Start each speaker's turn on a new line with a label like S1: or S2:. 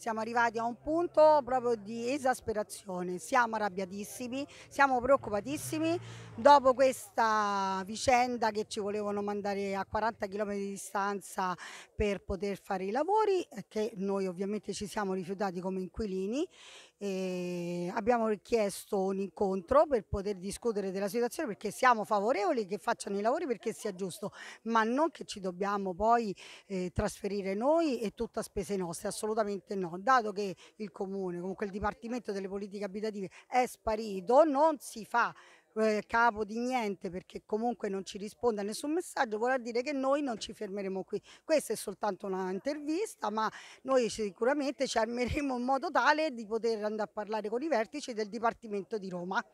S1: Siamo arrivati a un punto proprio di esasperazione, siamo arrabbiatissimi, siamo preoccupatissimi dopo questa vicenda che ci volevano mandare a 40 km di distanza per poter fare i lavori, eh, che noi ovviamente ci siamo rifiutati come inquilini. abbiamo richiesto un incontro per poter discutere della situazione perché siamo favorevoli che facciano i lavori perché sia giusto, ma non che ci dobbiamo poi eh, trasferire noi e tutta spese nostre, assolutamente no. Torino, dato che il comune, comunque il Dipartimento delle politiche abitative è sparito, non si fa eh, capo di niente perché comunque non ci risponde a nessun messaggio vuol dire che noi non ci fermeremo qui questa è soltanto una intervista ma noi sicuramente ci armeremo in modo tale di poter andare a parlare con i vertici del Dipartimento di Roma